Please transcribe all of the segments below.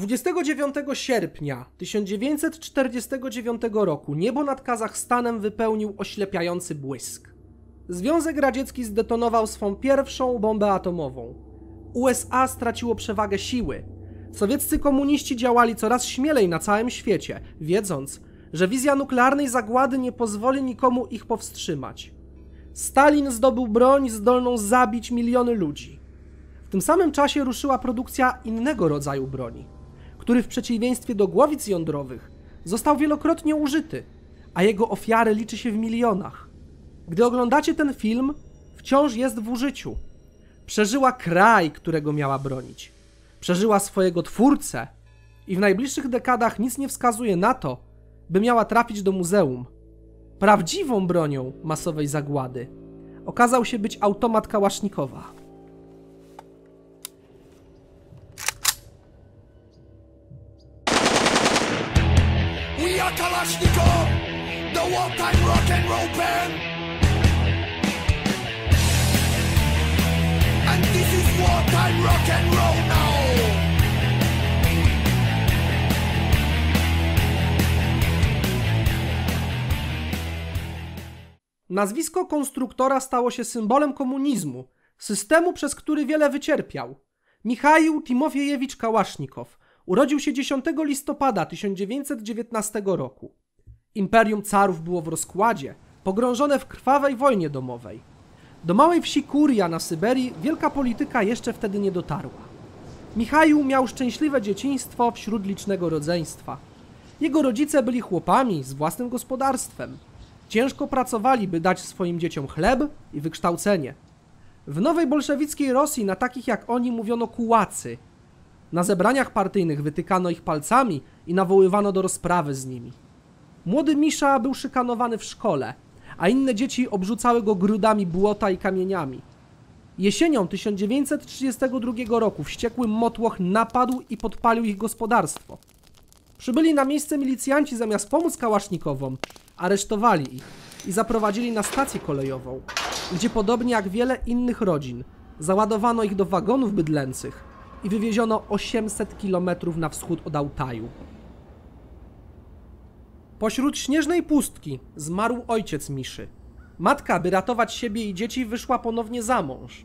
29 sierpnia 1949 roku niebo nad Kazachstanem wypełnił oślepiający błysk. Związek Radziecki zdetonował swą pierwszą bombę atomową. USA straciło przewagę siły. Sowieccy komuniści działali coraz śmielej na całym świecie, wiedząc, że wizja nuklearnej zagłady nie pozwoli nikomu ich powstrzymać. Stalin zdobył broń zdolną zabić miliony ludzi. W tym samym czasie ruszyła produkcja innego rodzaju broni który w przeciwieństwie do głowic jądrowych został wielokrotnie użyty, a jego ofiary liczy się w milionach. Gdy oglądacie ten film, wciąż jest w użyciu. Przeżyła kraj, którego miała bronić. Przeżyła swojego twórcę i w najbliższych dekadach nic nie wskazuje na to, by miała trafić do muzeum. Prawdziwą bronią masowej zagłady okazał się być automat Kałasznikowa. Nazwisko konstruktora stało się symbolem komunizmu, systemu, przez który wiele wycierpiał. Michaił Timofiejewicz Kałasznikow urodził się 10 listopada 1919 roku. Imperium carów było w rozkładzie, pogrążone w krwawej wojnie domowej. Do małej wsi Kuria na Syberii wielka polityka jeszcze wtedy nie dotarła. Michał miał szczęśliwe dzieciństwo wśród licznego rodzeństwa. Jego rodzice byli chłopami z własnym gospodarstwem. Ciężko pracowali, by dać swoim dzieciom chleb i wykształcenie. W nowej bolszewickiej Rosji na takich jak oni mówiono kułacy. Na zebraniach partyjnych wytykano ich palcami i nawoływano do rozprawy z nimi. Młody Misza był szykanowany w szkole, a inne dzieci obrzucały go grudami błota i kamieniami. Jesienią 1932 roku wściekły motłoch napadł i podpalił ich gospodarstwo. Przybyli na miejsce milicjanci zamiast pomóc kałasznikowom, aresztowali ich i zaprowadzili na stację kolejową, gdzie podobnie jak wiele innych rodzin załadowano ich do wagonów bydlęcych i wywieziono 800 km na wschód od Altaju. Pośród śnieżnej pustki zmarł ojciec Miszy. Matka, by ratować siebie i dzieci, wyszła ponownie za mąż.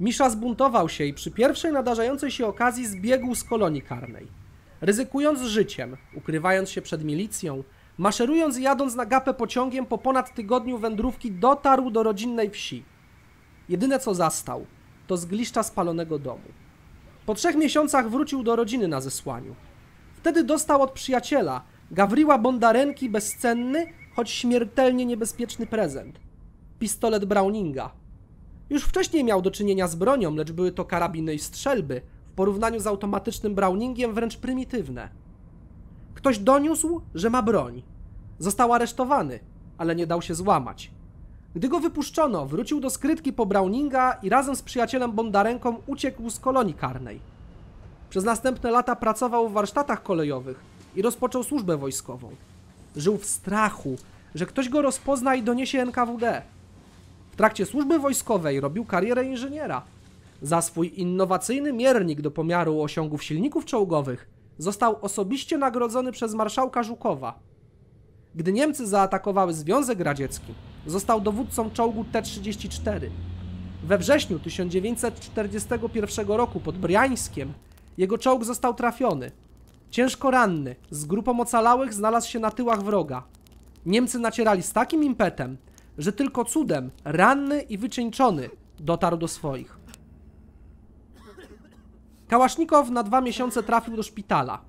Misza zbuntował się i przy pierwszej nadarzającej się okazji zbiegł z kolonii karnej. Ryzykując życiem, ukrywając się przed milicją, maszerując i jadąc na gapę pociągiem po ponad tygodniu wędrówki dotarł do rodzinnej wsi. Jedyne co zastał, to zgliszcza spalonego domu. Po trzech miesiącach wrócił do rodziny na zesłaniu. Wtedy dostał od przyjaciela – Gawriła Bondarenki bezcenny, choć śmiertelnie niebezpieczny prezent. Pistolet Browninga. Już wcześniej miał do czynienia z bronią, lecz były to karabiny i strzelby, w porównaniu z automatycznym Browningiem wręcz prymitywne. Ktoś doniósł, że ma broń. Został aresztowany, ale nie dał się złamać. Gdy go wypuszczono, wrócił do skrytki po Browninga i razem z przyjacielem Bondarenką uciekł z kolonii karnej. Przez następne lata pracował w warsztatach kolejowych, i rozpoczął służbę wojskową. Żył w strachu, że ktoś go rozpozna i doniesie NKWD. W trakcie służby wojskowej robił karierę inżyniera. Za swój innowacyjny miernik do pomiaru osiągów silników czołgowych został osobiście nagrodzony przez marszałka Żukowa. Gdy Niemcy zaatakowały Związek Radziecki, został dowódcą czołgu T-34. We wrześniu 1941 roku pod Briańskiem jego czołg został trafiony – Ciężko ranny, z grupą ocalałych znalazł się na tyłach wroga. Niemcy nacierali z takim impetem, że tylko cudem, ranny i wycieńczony, dotarł do swoich. Kałasznikow na dwa miesiące trafił do szpitala.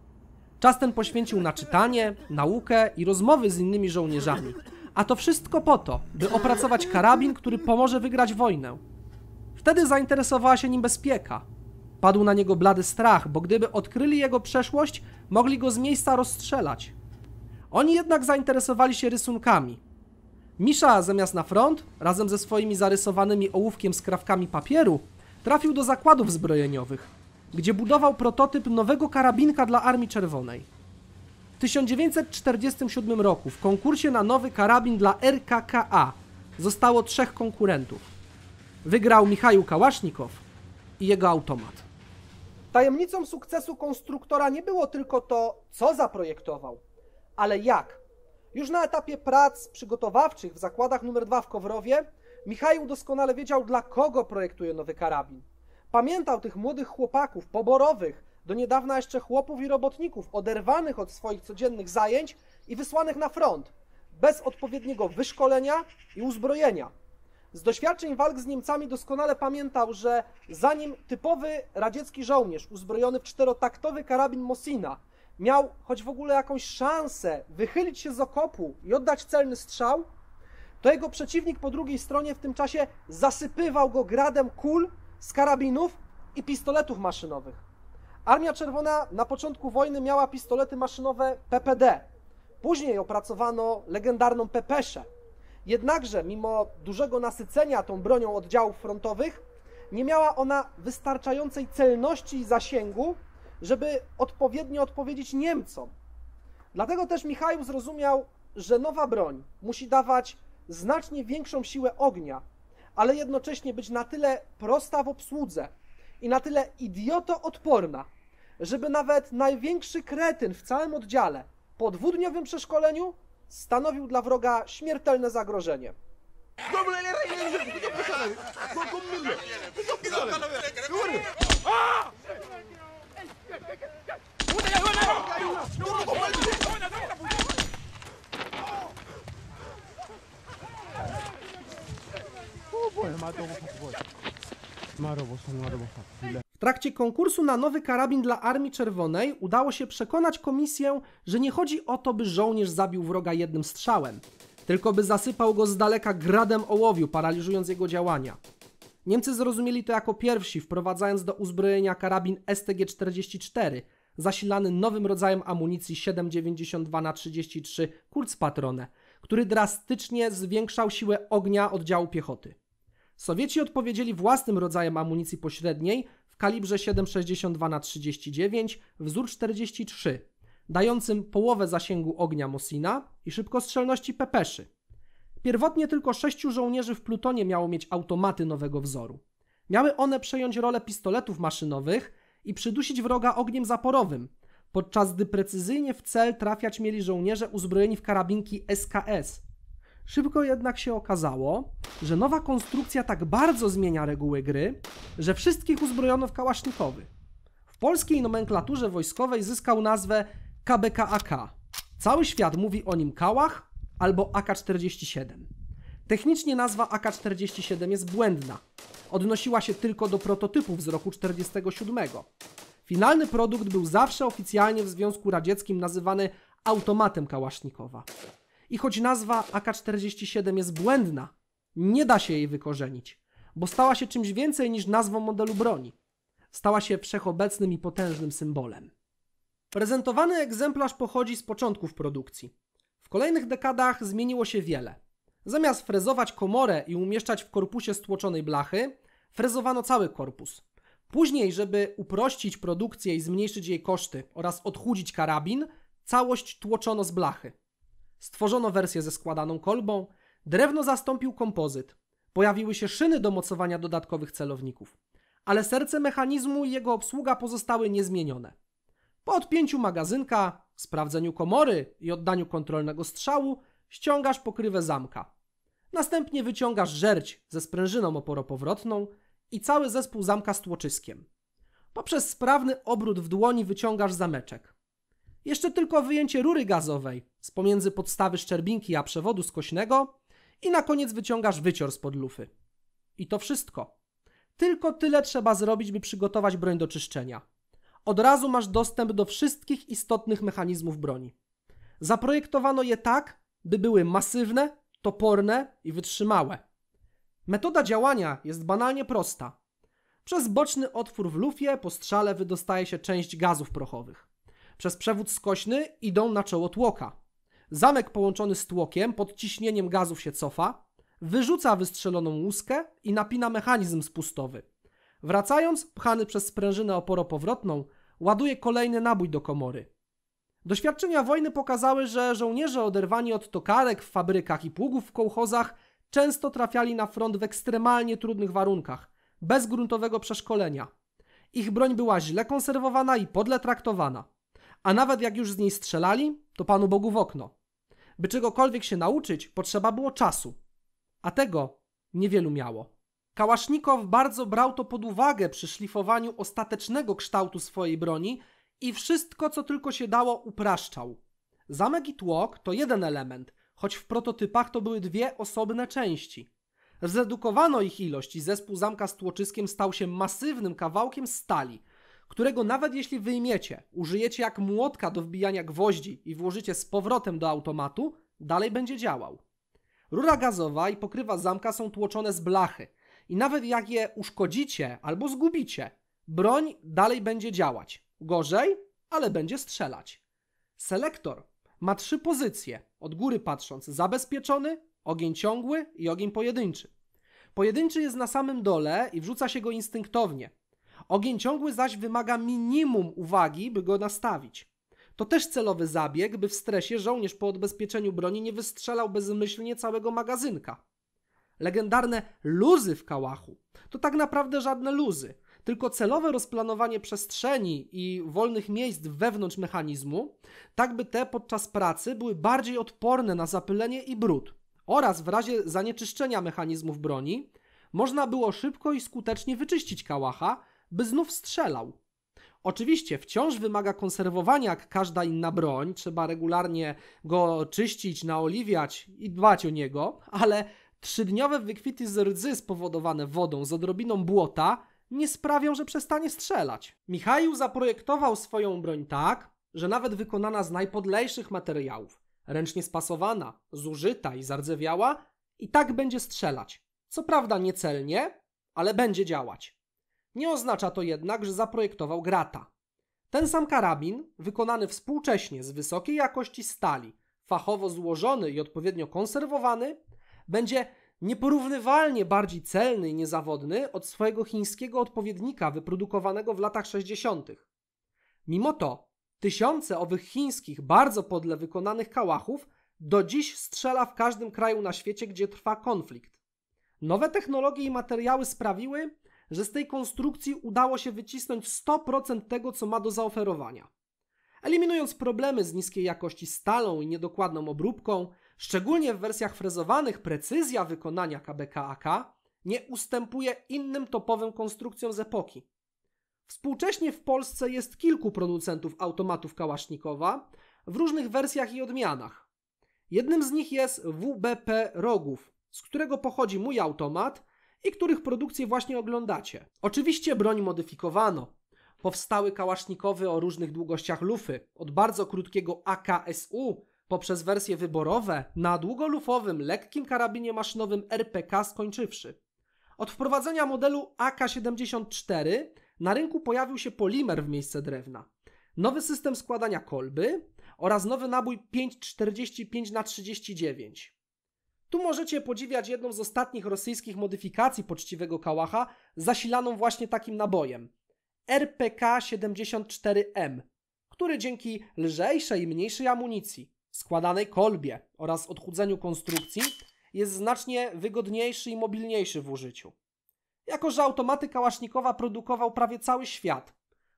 Czas ten poświęcił na czytanie, naukę i rozmowy z innymi żołnierzami. A to wszystko po to, by opracować karabin, który pomoże wygrać wojnę. Wtedy zainteresowała się nim bezpieka. Padł na niego blady strach, bo gdyby odkryli jego przeszłość, mogli go z miejsca rozstrzelać. Oni jednak zainteresowali się rysunkami. Misza zamiast na front, razem ze swoimi zarysowanymi ołówkiem z krawkami papieru, trafił do zakładów zbrojeniowych, gdzie budował prototyp nowego karabinka dla Armii Czerwonej. W 1947 roku w konkursie na nowy karabin dla RKKA zostało trzech konkurentów. Wygrał Michał Kałasznikow i jego automat. Tajemnicą sukcesu konstruktora nie było tylko to, co zaprojektował, ale jak. Już na etapie prac przygotowawczych w zakładach numer 2 w Kowrowie Michał doskonale wiedział, dla kogo projektuje nowy karabin. Pamiętał tych młodych chłopaków, poborowych, do niedawna jeszcze chłopów i robotników, oderwanych od swoich codziennych zajęć i wysłanych na front, bez odpowiedniego wyszkolenia i uzbrojenia. Z doświadczeń walk z Niemcami doskonale pamiętał, że zanim typowy radziecki żołnierz uzbrojony w czterotaktowy karabin Mosina miał choć w ogóle jakąś szansę wychylić się z okopu i oddać celny strzał, to jego przeciwnik po drugiej stronie w tym czasie zasypywał go gradem kul z karabinów i pistoletów maszynowych. Armia Czerwona na początku wojny miała pistolety maszynowe PPD. Później opracowano legendarną pepeszę, Jednakże, mimo dużego nasycenia tą bronią oddziałów frontowych, nie miała ona wystarczającej celności i zasięgu, żeby odpowiednio odpowiedzieć Niemcom. Dlatego też Michał zrozumiał, że nowa broń musi dawać znacznie większą siłę ognia, ale jednocześnie być na tyle prosta w obsłudze i na tyle idiotoodporna, żeby nawet największy kretyn w całym oddziale po dwudniowym przeszkoleniu stanowił dla wroga śmiertelne zagrożenie trakcie konkursu na nowy karabin dla Armii Czerwonej udało się przekonać komisję, że nie chodzi o to, by żołnierz zabił wroga jednym strzałem, tylko by zasypał go z daleka gradem ołowiu, paraliżując jego działania. Niemcy zrozumieli to jako pierwsi, wprowadzając do uzbrojenia karabin STG-44, zasilany nowym rodzajem amunicji 7,92 x 33 Kurzpatrone, który drastycznie zwiększał siłę ognia oddziału piechoty. Sowieci odpowiedzieli własnym rodzajem amunicji pośredniej, kalibrze 7,62 na 39 wzór 43, dającym połowę zasięgu ognia Mosina i szybkostrzelności pepeszy. Pierwotnie tylko sześciu żołnierzy w plutonie miało mieć automaty nowego wzoru. Miały one przejąć rolę pistoletów maszynowych i przydusić wroga ogniem zaporowym, podczas gdy precyzyjnie w cel trafiać mieli żołnierze uzbrojeni w karabinki SKS, Szybko jednak się okazało, że nowa konstrukcja tak bardzo zmienia reguły gry, że wszystkich uzbrojono w kałasznikowy. W polskiej nomenklaturze wojskowej zyskał nazwę KBKAK. Cały świat mówi o nim kałach albo AK-47. Technicznie nazwa AK-47 jest błędna. Odnosiła się tylko do prototypów z roku 1947. Finalny produkt był zawsze oficjalnie w Związku Radzieckim nazywany automatem kałasznikowa. I choć nazwa AK-47 jest błędna, nie da się jej wykorzenić, bo stała się czymś więcej niż nazwą modelu broni. Stała się wszechobecnym i potężnym symbolem. Prezentowany egzemplarz pochodzi z początków produkcji. W kolejnych dekadach zmieniło się wiele. Zamiast frezować komorę i umieszczać w korpusie stłoczonej blachy, frezowano cały korpus. Później, żeby uprościć produkcję i zmniejszyć jej koszty oraz odchudzić karabin, całość tłoczono z blachy. Stworzono wersję ze składaną kolbą, drewno zastąpił kompozyt. Pojawiły się szyny do mocowania dodatkowych celowników, ale serce mechanizmu i jego obsługa pozostały niezmienione. Po odpięciu magazynka, sprawdzeniu komory i oddaniu kontrolnego strzału ściągasz pokrywę zamka. Następnie wyciągasz żerć ze sprężyną oporopowrotną i cały zespół zamka z tłoczyskiem. Poprzez sprawny obrót w dłoni wyciągasz zameczek. Jeszcze tylko wyjęcie rury gazowej z pomiędzy podstawy szczerbinki a przewodu skośnego i na koniec wyciągasz wycior spod lufy. I to wszystko. Tylko tyle trzeba zrobić, by przygotować broń do czyszczenia. Od razu masz dostęp do wszystkich istotnych mechanizmów broni. Zaprojektowano je tak, by były masywne, toporne i wytrzymałe. Metoda działania jest banalnie prosta. Przez boczny otwór w lufie po strzale wydostaje się część gazów prochowych. Przez przewód skośny idą na czoło tłoka. Zamek połączony z tłokiem pod ciśnieniem gazów się cofa, wyrzuca wystrzeloną łuskę i napina mechanizm spustowy. Wracając, pchany przez sprężynę oporopowrotną, ładuje kolejny nabój do komory. Doświadczenia wojny pokazały, że żołnierze oderwani od tokarek w fabrykach i pługów w kołchozach często trafiali na front w ekstremalnie trudnych warunkach, bez gruntowego przeszkolenia. Ich broń była źle konserwowana i podle traktowana a nawet jak już z niej strzelali, to Panu Bogu w okno. By czegokolwiek się nauczyć, potrzeba było czasu, a tego niewielu miało. Kałasznikow bardzo brał to pod uwagę przy szlifowaniu ostatecznego kształtu swojej broni i wszystko, co tylko się dało, upraszczał. Zamek i tłok to jeden element, choć w prototypach to były dwie osobne części. Zredukowano ich ilość i zespół zamka z tłoczyskiem stał się masywnym kawałkiem stali, którego nawet jeśli wyjmiecie, użyjecie jak młotka do wbijania gwoździ i włożycie z powrotem do automatu, dalej będzie działał. Rura gazowa i pokrywa zamka są tłoczone z blachy i nawet jak je uszkodzicie albo zgubicie, broń dalej będzie działać. Gorzej, ale będzie strzelać. Selektor ma trzy pozycje, od góry patrząc zabezpieczony, ogień ciągły i ogień pojedynczy. Pojedynczy jest na samym dole i wrzuca się go instynktownie, Ogień ciągły zaś wymaga minimum uwagi, by go nastawić. To też celowy zabieg, by w stresie żołnierz po odbezpieczeniu broni nie wystrzelał bezmyślnie całego magazynka. Legendarne luzy w kałachu to tak naprawdę żadne luzy, tylko celowe rozplanowanie przestrzeni i wolnych miejsc wewnątrz mechanizmu, tak by te podczas pracy były bardziej odporne na zapylenie i brud. Oraz w razie zanieczyszczenia mechanizmów broni można było szybko i skutecznie wyczyścić kałacha, by znów strzelał. Oczywiście wciąż wymaga konserwowania jak każda inna broń, trzeba regularnie go czyścić, naoliwiać i dbać o niego, ale trzydniowe wykwity z rdzy spowodowane wodą z odrobiną błota nie sprawią, że przestanie strzelać. Michał zaprojektował swoją broń tak, że nawet wykonana z najpodlejszych materiałów, ręcznie spasowana, zużyta i zardzewiała, i tak będzie strzelać. Co prawda niecelnie, ale będzie działać. Nie oznacza to jednak, że zaprojektował Grata. Ten sam karabin, wykonany współcześnie z wysokiej jakości stali, fachowo złożony i odpowiednio konserwowany, będzie nieporównywalnie bardziej celny i niezawodny od swojego chińskiego odpowiednika wyprodukowanego w latach 60. Mimo to tysiące owych chińskich, bardzo podle wykonanych kałachów do dziś strzela w każdym kraju na świecie, gdzie trwa konflikt. Nowe technologie i materiały sprawiły, że z tej konstrukcji udało się wycisnąć 100% tego, co ma do zaoferowania. Eliminując problemy z niskiej jakości stalą i niedokładną obróbką, szczególnie w wersjach frezowanych precyzja wykonania KBKAK nie ustępuje innym topowym konstrukcjom z epoki. Współcześnie w Polsce jest kilku producentów automatów Kałasznikowa w różnych wersjach i odmianach. Jednym z nich jest WBP Rogów, z którego pochodzi mój automat, i których produkcję właśnie oglądacie. Oczywiście broń modyfikowano. Powstały kałasznikowy o różnych długościach lufy, od bardzo krótkiego AKSU poprzez wersje wyborowe na długolufowym, lekkim karabinie maszynowym RPK skończywszy. Od wprowadzenia modelu AK-74 na rynku pojawił się polimer w miejsce drewna. Nowy system składania kolby oraz nowy nabój 5,45 na 39 tu możecie podziwiać jedną z ostatnich rosyjskich modyfikacji poczciwego kałacha, zasilaną właśnie takim nabojem RPK-74M, który dzięki lżejszej i mniejszej amunicji, składanej kolbie oraz odchudzeniu konstrukcji jest znacznie wygodniejszy i mobilniejszy w użyciu. Jako, że automaty kałasznikowa produkował prawie cały świat,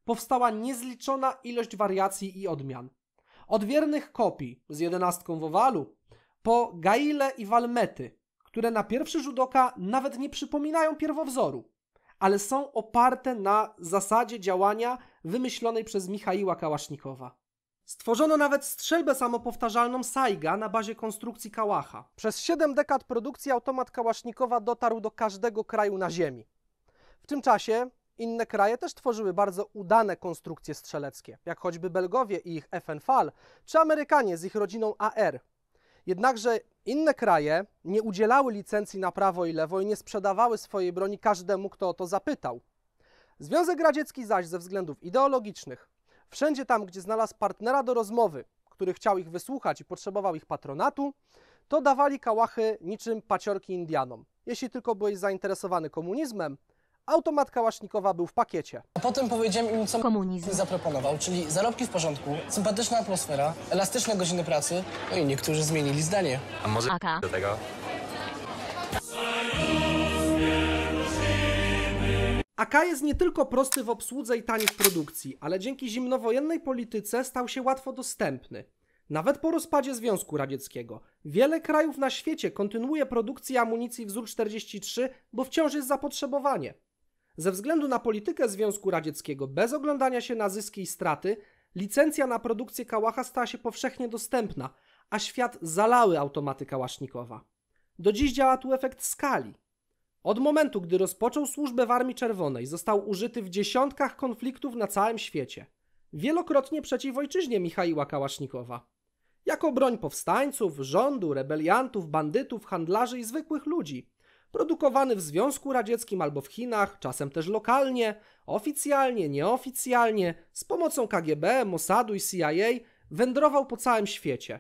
powstała niezliczona ilość wariacji i odmian. Od wiernych kopii z jedenastką w owalu, po Gaile i Walmety, które na pierwszy rzut oka nawet nie przypominają pierwowzoru, ale są oparte na zasadzie działania wymyślonej przez Michaiła Kałasznikowa. Stworzono nawet strzelbę samopowtarzalną Saiga na bazie konstrukcji Kałacha. Przez 7 dekad produkcji automat Kałasznikowa dotarł do każdego kraju na ziemi. W tym czasie inne kraje też tworzyły bardzo udane konstrukcje strzeleckie, jak choćby Belgowie i ich FN Fal, czy Amerykanie z ich rodziną AR, Jednakże inne kraje nie udzielały licencji na prawo i lewo i nie sprzedawały swojej broni każdemu, kto o to zapytał. Związek Radziecki zaś ze względów ideologicznych, wszędzie tam, gdzie znalazł partnera do rozmowy, który chciał ich wysłuchać i potrzebował ich patronatu, to dawali kałachy niczym paciorki Indianom. Jeśli tylko byłeś zainteresowany komunizmem, automat kałasznikowa był w pakiecie. A potem powiedziałem im, co komunizm zaproponował, czyli zarobki w porządku, sympatyczna atmosfera, elastyczne godziny pracy, no i niektórzy zmienili zdanie. A może Aka. do tego? AK jest nie tylko prosty w obsłudze i tani w produkcji, ale dzięki zimnowojennej polityce stał się łatwo dostępny. Nawet po rozpadzie Związku Radzieckiego. Wiele krajów na świecie kontynuuje produkcję amunicji wzór 43, bo wciąż jest zapotrzebowanie. Ze względu na politykę Związku Radzieckiego, bez oglądania się na zyski i straty, licencja na produkcję kałacha stała się powszechnie dostępna, a świat zalały automaty kałasznikowa. Do dziś działa tu efekt skali. Od momentu, gdy rozpoczął służbę w Armii Czerwonej, został użyty w dziesiątkach konfliktów na całym świecie, wielokrotnie przeciw ojczyźnie Michaiła Kałasznikowa. Jako broń powstańców, rządu, rebeliantów, bandytów, handlarzy i zwykłych ludzi – produkowany w Związku Radzieckim albo w Chinach, czasem też lokalnie, oficjalnie, nieoficjalnie, z pomocą KGB, Mossadu i CIA, wędrował po całym świecie.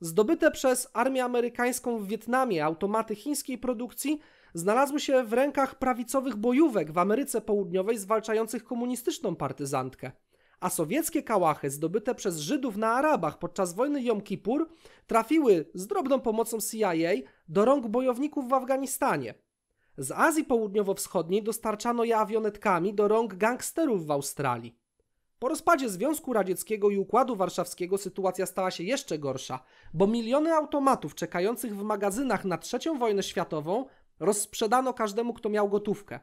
Zdobyte przez armię amerykańską w Wietnamie automaty chińskiej produkcji znalazły się w rękach prawicowych bojówek w Ameryce Południowej zwalczających komunistyczną partyzantkę a sowieckie kałachy zdobyte przez Żydów na Arabach podczas wojny Jom Kippur trafiły z drobną pomocą CIA do rąk bojowników w Afganistanie. Z Azji Południowo-Wschodniej dostarczano je awionetkami do rąk gangsterów w Australii. Po rozpadzie Związku Radzieckiego i Układu Warszawskiego sytuacja stała się jeszcze gorsza, bo miliony automatów czekających w magazynach na III wojnę światową rozsprzedano każdemu, kto miał gotówkę.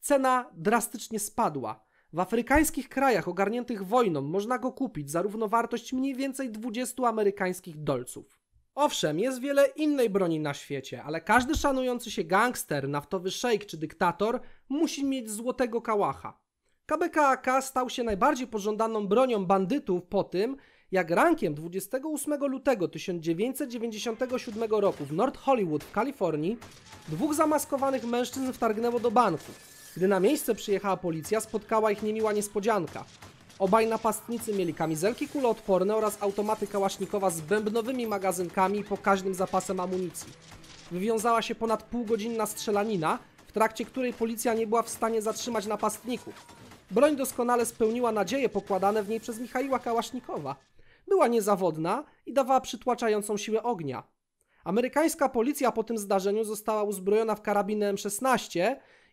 Cena drastycznie spadła. W afrykańskich krajach ogarniętych wojną można go kupić za równowartość mniej więcej 20 amerykańskich dolców. Owszem, jest wiele innej broni na świecie, ale każdy szanujący się gangster, naftowy szejk czy dyktator musi mieć złotego kałacha. KBKK stał się najbardziej pożądaną bronią bandytów po tym, jak rankiem 28 lutego 1997 roku w North Hollywood w Kalifornii dwóch zamaskowanych mężczyzn wtargnęło do banku. Gdy na miejsce przyjechała policja, spotkała ich niemiła niespodzianka. Obaj napastnicy mieli kamizelki kuloodporne oraz automaty kałasznikowa z bębnowymi magazynkami i pokaźnym zapasem amunicji. Wywiązała się ponad półgodzinna strzelanina, w trakcie której policja nie była w stanie zatrzymać napastników. Broń doskonale spełniła nadzieje pokładane w niej przez Michaiła Kałasznikowa. Była niezawodna i dawała przytłaczającą siłę ognia. Amerykańska policja po tym zdarzeniu została uzbrojona w karabinę M16,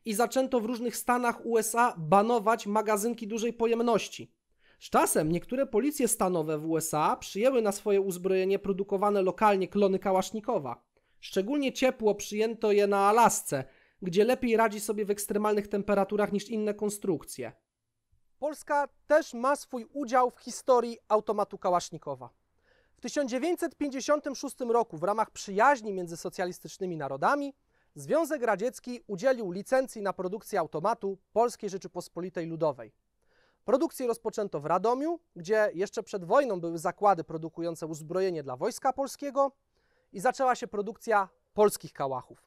i zaczęto w różnych stanach USA banować magazynki dużej pojemności. Z czasem niektóre policje stanowe w USA przyjęły na swoje uzbrojenie produkowane lokalnie klony kałasznikowa. Szczególnie ciepło przyjęto je na Alasce, gdzie lepiej radzi sobie w ekstremalnych temperaturach niż inne konstrukcje. Polska też ma swój udział w historii automatu kałasznikowa. W 1956 roku w ramach przyjaźni między socjalistycznymi narodami Związek Radziecki udzielił licencji na produkcję automatu Polskiej Rzeczypospolitej Ludowej. Produkcję rozpoczęto w Radomiu, gdzie jeszcze przed wojną były zakłady produkujące uzbrojenie dla Wojska Polskiego i zaczęła się produkcja polskich kałachów.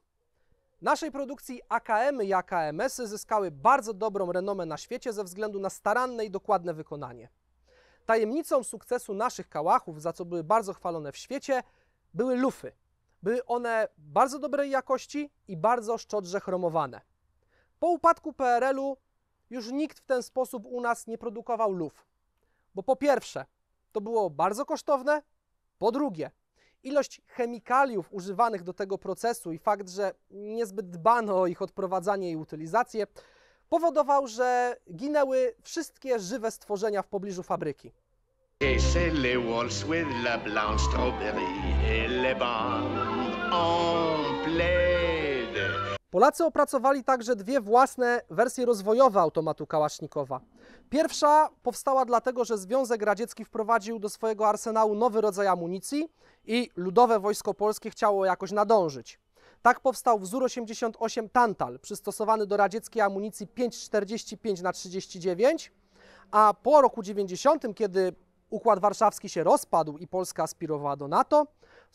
Naszej produkcji AKM i akms zyskały bardzo dobrą renomę na świecie ze względu na staranne i dokładne wykonanie. Tajemnicą sukcesu naszych kałachów, za co były bardzo chwalone w świecie, były lufy – były one bardzo dobrej jakości i bardzo szczodrze chromowane. Po upadku PRL-u już nikt w ten sposób u nas nie produkował luf. Bo po pierwsze, to było bardzo kosztowne, po drugie, ilość chemikaliów używanych do tego procesu i fakt, że niezbyt dbano o ich odprowadzanie i utylizację, powodował, że ginęły wszystkie żywe stworzenia w pobliżu fabryki. c'est les walls with la blanche strawberry et les bars. Polacy opracowali także dwie własne wersje rozwojowe automatu Kałasznikowa. Pierwsza powstała dlatego, że Związek Radziecki wprowadził do swojego arsenału nowy rodzaj amunicji i ludowe wojsko polskie chciało jakoś nadążyć. Tak powstał wzór 88 Tantal, przystosowany do radzieckiej amunicji 5,45 na 39, a po roku 90, kiedy Układ Warszawski się rozpadł i Polska aspirowała do NATO,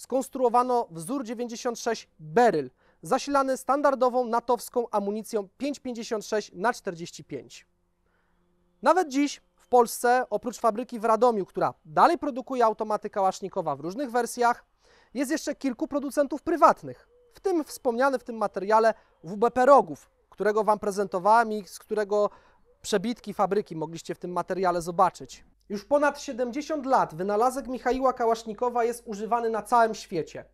skonstruowano wzór 96 Beryl, zasilany standardową natowską amunicją 5,56 na 45. Nawet dziś w Polsce, oprócz fabryki w Radomiu, która dalej produkuje automaty kałasznikowa w różnych wersjach, jest jeszcze kilku producentów prywatnych, w tym wspomniany w tym materiale WBP Rogów, którego Wam prezentowałem i z którego przebitki fabryki mogliście w tym materiale zobaczyć. Już ponad 70 lat wynalazek Michaiła Kałasznikowa jest używany na całym świecie.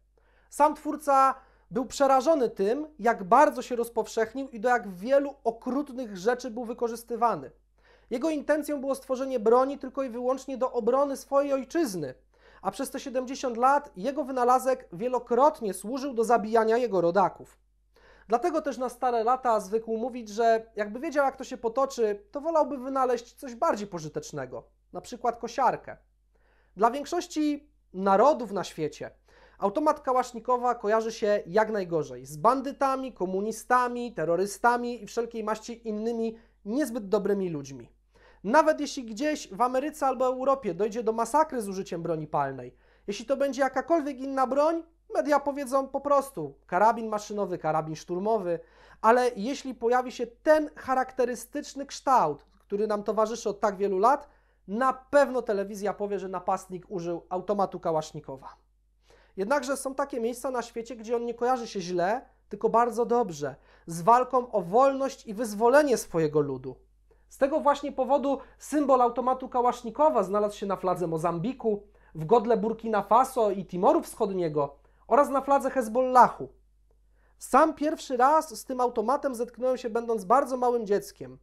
Sam twórca był przerażony tym, jak bardzo się rozpowszechnił i do jak wielu okrutnych rzeczy był wykorzystywany. Jego intencją było stworzenie broni tylko i wyłącznie do obrony swojej ojczyzny, a przez te 70 lat jego wynalazek wielokrotnie służył do zabijania jego rodaków. Dlatego też na stare lata zwykł mówić, że jakby wiedział, jak to się potoczy, to wolałby wynaleźć coś bardziej pożytecznego na przykład kosiarkę. Dla większości narodów na świecie automat kałasznikowa kojarzy się jak najgorzej z bandytami, komunistami, terrorystami i wszelkiej maści innymi niezbyt dobrymi ludźmi. Nawet jeśli gdzieś w Ameryce albo Europie dojdzie do masakry z użyciem broni palnej, jeśli to będzie jakakolwiek inna broń, media powiedzą po prostu karabin maszynowy, karabin szturmowy, ale jeśli pojawi się ten charakterystyczny kształt, który nam towarzyszy od tak wielu lat, na pewno telewizja powie, że napastnik użył automatu kałasznikowa. Jednakże są takie miejsca na świecie, gdzie on nie kojarzy się źle, tylko bardzo dobrze, z walką o wolność i wyzwolenie swojego ludu. Z tego właśnie powodu symbol automatu kałasznikowa znalazł się na fladze Mozambiku, w godle Burkina Faso i Timoru Wschodniego oraz na fladze Hezbollahu. Sam pierwszy raz z tym automatem zetknąłem się będąc bardzo małym dzieckiem.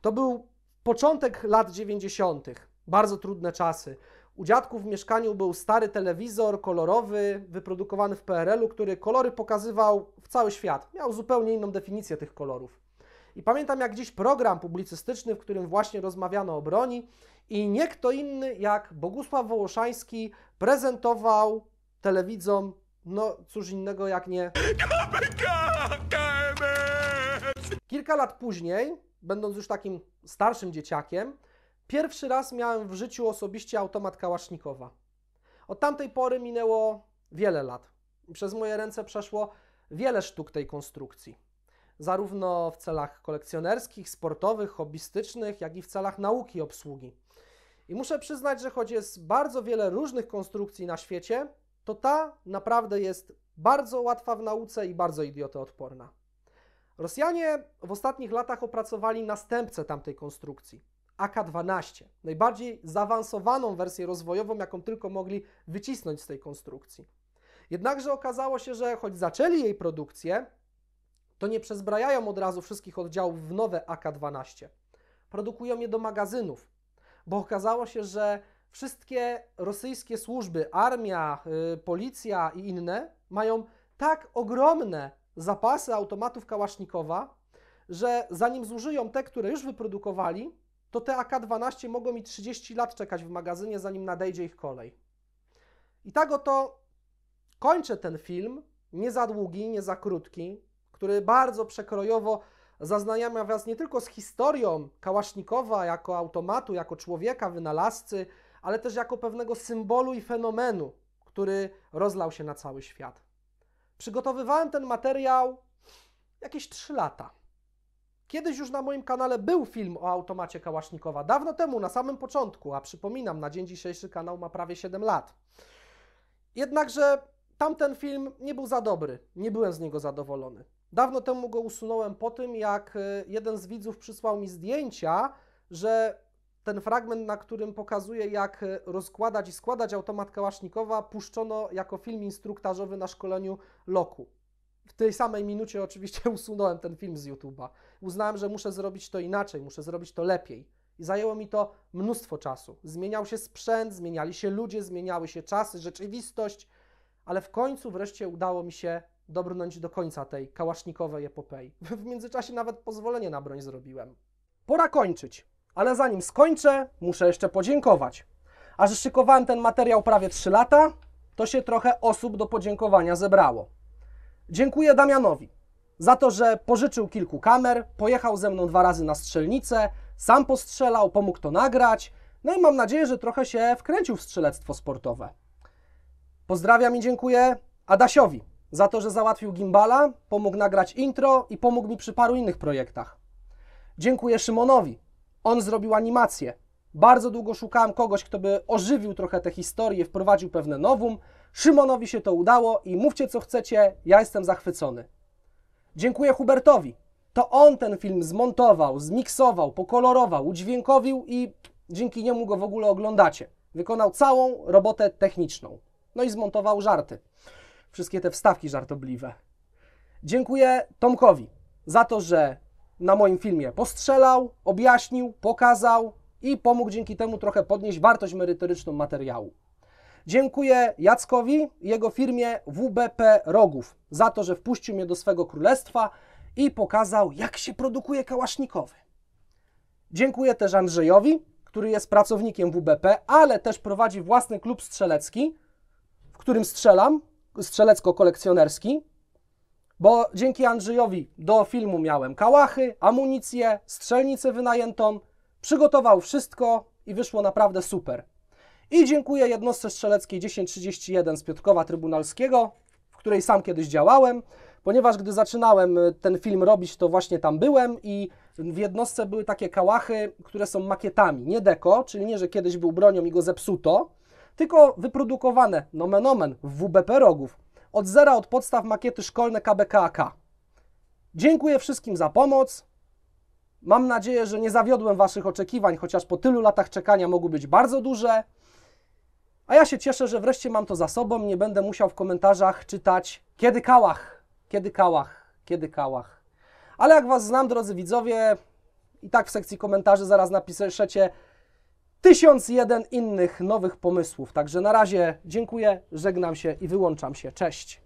To był początek lat 90., bardzo trudne czasy. U dziadków w mieszkaniu był stary telewizor kolorowy, wyprodukowany w PRL-u, który kolory pokazywał w cały świat. Miał zupełnie inną definicję tych kolorów. I pamiętam jak dziś program publicystyczny, w którym właśnie rozmawiano o broni i nie kto inny jak Bogusław Wołoszański prezentował telewidzom no, cóż innego jak nie. Kilka lat później, będąc już takim starszym dzieciakiem, pierwszy raz miałem w życiu osobiście automat kałasznikowa. Od tamtej pory minęło wiele lat. Przez moje ręce przeszło wiele sztuk tej konstrukcji. Zarówno w celach kolekcjonerskich, sportowych, hobbystycznych, jak i w celach nauki obsługi. I muszę przyznać, że choć jest bardzo wiele różnych konstrukcji na świecie, to ta naprawdę jest bardzo łatwa w nauce i bardzo idiotoodporna. Rosjanie w ostatnich latach opracowali następcę tamtej konstrukcji AK-12, najbardziej zaawansowaną wersję rozwojową, jaką tylko mogli wycisnąć z tej konstrukcji. Jednakże okazało się, że choć zaczęli jej produkcję, to nie przezbrajają od razu wszystkich oddziałów w nowe AK-12. Produkują je do magazynów, bo okazało się, że Wszystkie rosyjskie służby, armia, y, policja i inne mają tak ogromne zapasy automatów Kałasznikowa, że zanim zużyją te, które już wyprodukowali, to te AK-12 mogą mi 30 lat czekać w magazynie, zanim nadejdzie ich kolej. I tak oto kończę ten film, nie za długi, nie za krótki, który bardzo przekrojowo zaznajamia Was nie tylko z historią Kałasznikowa jako automatu, jako człowieka, wynalazcy, ale też jako pewnego symbolu i fenomenu, który rozlał się na cały świat. Przygotowywałem ten materiał jakieś 3 lata. Kiedyś już na moim kanale był film o automacie Kałasznikowa, dawno temu, na samym początku, a przypominam, na dzień dzisiejszy kanał ma prawie 7 lat. Jednakże tamten film nie był za dobry, nie byłem z niego zadowolony. Dawno temu go usunąłem po tym, jak e, jeden z widzów przysłał mi zdjęcia, że ten fragment, na którym pokazuje, jak e, rozkładać i składać automat Kałasznikowa, puszczono jako film instruktażowy na szkoleniu Loku. W tej samej minucie oczywiście usunąłem ten film z YouTube'a. Uznałem, że muszę zrobić to inaczej, muszę zrobić to lepiej. I zajęło mi to mnóstwo czasu. Zmieniał się sprzęt, zmieniali się ludzie, zmieniały się czasy, rzeczywistość, ale w końcu wreszcie udało mi się dobrnąć do końca tej kałasznikowej epopei. W międzyczasie nawet pozwolenie na broń zrobiłem. Pora kończyć. Ale zanim skończę, muszę jeszcze podziękować. A że szykowałem ten materiał prawie 3 lata, to się trochę osób do podziękowania zebrało. Dziękuję Damianowi za to, że pożyczył kilku kamer, pojechał ze mną dwa razy na strzelnicę, sam postrzelał, pomógł to nagrać, no i mam nadzieję, że trochę się wkręcił w strzelectwo sportowe. Pozdrawiam i dziękuję Adasiowi za to, że załatwił gimbala, pomógł nagrać intro i pomógł mi przy paru innych projektach. Dziękuję Szymonowi on zrobił animację. Bardzo długo szukałem kogoś, kto by ożywił trochę tę historię, wprowadził pewne nowum. Szymonowi się to udało i mówcie co chcecie, ja jestem zachwycony. Dziękuję Hubertowi. To on ten film zmontował, zmiksował, pokolorował, udźwiękowił i dzięki niemu go w ogóle oglądacie. Wykonał całą robotę techniczną. No i zmontował żarty. Wszystkie te wstawki żartobliwe. Dziękuję Tomkowi za to, że na moim filmie. Postrzelał, objaśnił, pokazał i pomógł dzięki temu trochę podnieść wartość merytoryczną materiału. Dziękuję Jackowi i jego firmie WBP Rogów za to, że wpuścił mnie do swego królestwa i pokazał, jak się produkuje kałasznikowy. Dziękuję też Andrzejowi, który jest pracownikiem WBP, ale też prowadzi własny klub strzelecki, w którym strzelam, strzelecko-kolekcjonerski, bo dzięki Andrzejowi do filmu miałem kałachy, amunicję, strzelnicę wynajętą, przygotował wszystko i wyszło naprawdę super. I dziękuję jednostce strzeleckiej 1031 z Piotrkowa Trybunalskiego, w której sam kiedyś działałem, ponieważ gdy zaczynałem e, ten film robić, to właśnie tam byłem i w jednostce były takie kałachy, które są makietami, nie deko, czyli nie, że kiedyś był bronią i go zepsuto, tylko wyprodukowane nomen omen w WBP Rogów od zera od podstaw makiety szkolne KBKAK. Dziękuję wszystkim za pomoc. Mam nadzieję, że nie zawiodłem Waszych oczekiwań, chociaż po tylu latach czekania mogły być bardzo duże. A ja się cieszę, że wreszcie mam to za sobą. Nie będę musiał w komentarzach czytać kiedy kałach, kiedy kałach, kiedy kałach. Ale jak Was znam, drodzy widzowie, i tak w sekcji komentarzy zaraz napiszecie Tysiąc jeden innych nowych pomysłów. Także na razie dziękuję, żegnam się i wyłączam się. Cześć!